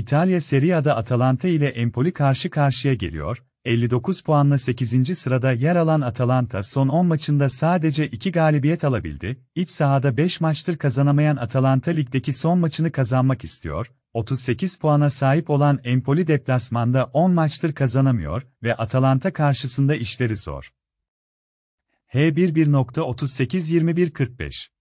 İtalya Serie A'da Atalanta ile Empoli karşı karşıya geliyor. 59 puanla 8. sırada yer alan Atalanta son 10 maçında sadece 2 galibiyet alabildi. İç sahada 5 maçtır kazanamayan Atalanta ligdeki son maçını kazanmak istiyor. 38 puana sahip olan Empoli deplasmanda 10 maçtır kazanamıyor ve Atalanta karşısında işleri zor. H11.38-21-45